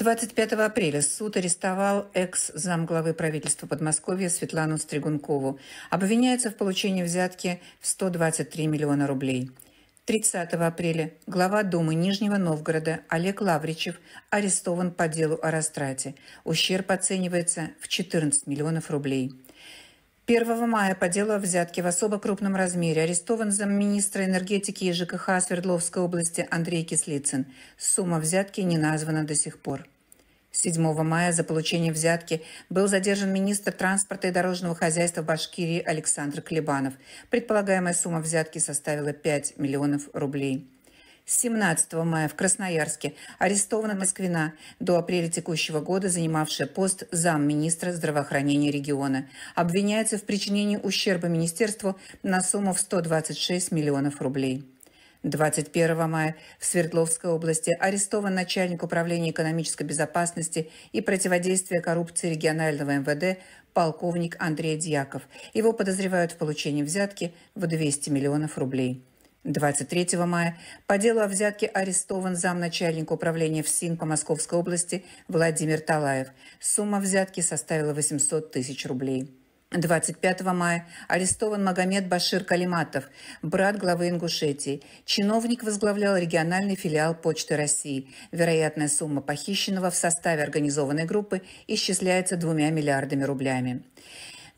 25 апреля суд арестовал экс-замглавы правительства Подмосковья Светлану Стригункову. Обвиняется в получении взятки в 123 миллиона рублей. 30 апреля глава Думы Нижнего Новгорода Олег Лавричев арестован по делу о растрате. Ущерб оценивается в 14 миллионов рублей. 1 мая по делу о взятке в особо крупном размере арестован замминистра энергетики и ЖКХ Свердловской области Андрей Кислицын. Сумма взятки не названа до сих пор. 7 мая за получение взятки был задержан министр транспорта и дорожного хозяйства Башкирии Александр Клебанов. Предполагаемая сумма взятки составила 5 миллионов рублей. 17 мая в Красноярске арестована Москвина, до апреля текущего года занимавшая пост замминистра здравоохранения региона. Обвиняется в причинении ущерба министерству на сумму в 126 миллионов рублей. 21 мая в Свердловской области арестован начальник управления экономической безопасности и противодействия коррупции регионального МВД полковник Андрей Дьяков. Его подозревают в получении взятки в 200 миллионов рублей. 23 мая по делу о взятке арестован замначальник управления ФСИН по Московской области Владимир Талаев. Сумма взятки составила 800 тысяч рублей. 25 мая арестован Магомед Башир Калиматов, брат главы Ингушетии. Чиновник возглавлял региональный филиал Почты России. Вероятная сумма похищенного в составе организованной группы исчисляется двумя миллиардами рублями.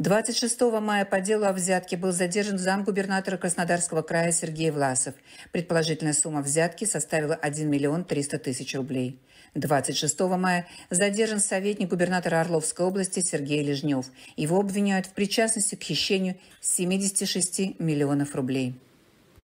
26 мая по делу о взятке был задержан замгубернатора Краснодарского края Сергей Власов. Предположительная сумма взятки составила 1 миллион 300 тысяч рублей. 26 мая задержан советник губернатора Орловской области Сергей Лежнев. Его обвиняют в причастности к хищению 76 миллионов рублей.